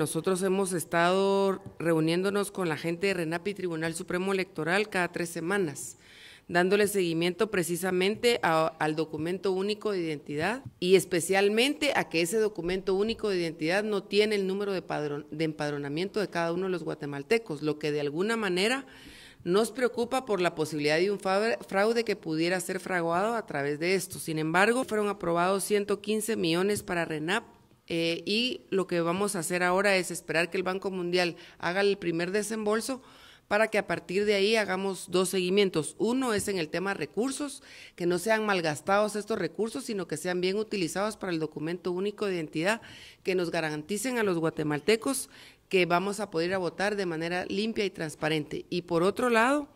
Nosotros hemos estado reuniéndonos con la gente de RENAP y Tribunal Supremo Electoral cada tres semanas, dándole seguimiento precisamente al documento único de identidad y especialmente a que ese documento único de identidad no tiene el número de, de empadronamiento de cada uno de los guatemaltecos, lo que de alguna manera nos preocupa por la posibilidad de un fraude que pudiera ser fraguado a través de esto. Sin embargo, fueron aprobados 115 millones para RENAP eh, y lo que vamos a hacer ahora es esperar que el Banco Mundial haga el primer desembolso para que a partir de ahí hagamos dos seguimientos. Uno es en el tema recursos, que no sean malgastados estos recursos, sino que sean bien utilizados para el documento único de identidad, que nos garanticen a los guatemaltecos que vamos a poder votar de manera limpia y transparente. Y por otro lado,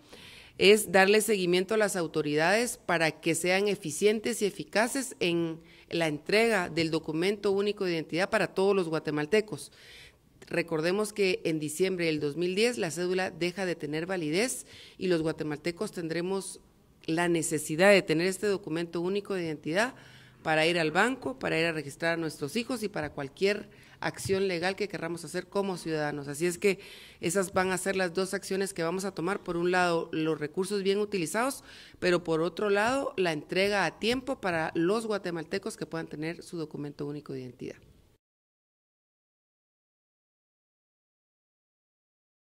es darle seguimiento a las autoridades para que sean eficientes y eficaces en la entrega del documento único de identidad para todos los guatemaltecos. Recordemos que en diciembre del 2010 la cédula deja de tener validez y los guatemaltecos tendremos la necesidad de tener este documento único de identidad para ir al banco, para ir a registrar a nuestros hijos y para cualquier acción legal que querramos hacer como ciudadanos. Así es que esas van a ser las dos acciones que vamos a tomar. Por un lado, los recursos bien utilizados, pero por otro lado, la entrega a tiempo para los guatemaltecos que puedan tener su documento único de identidad.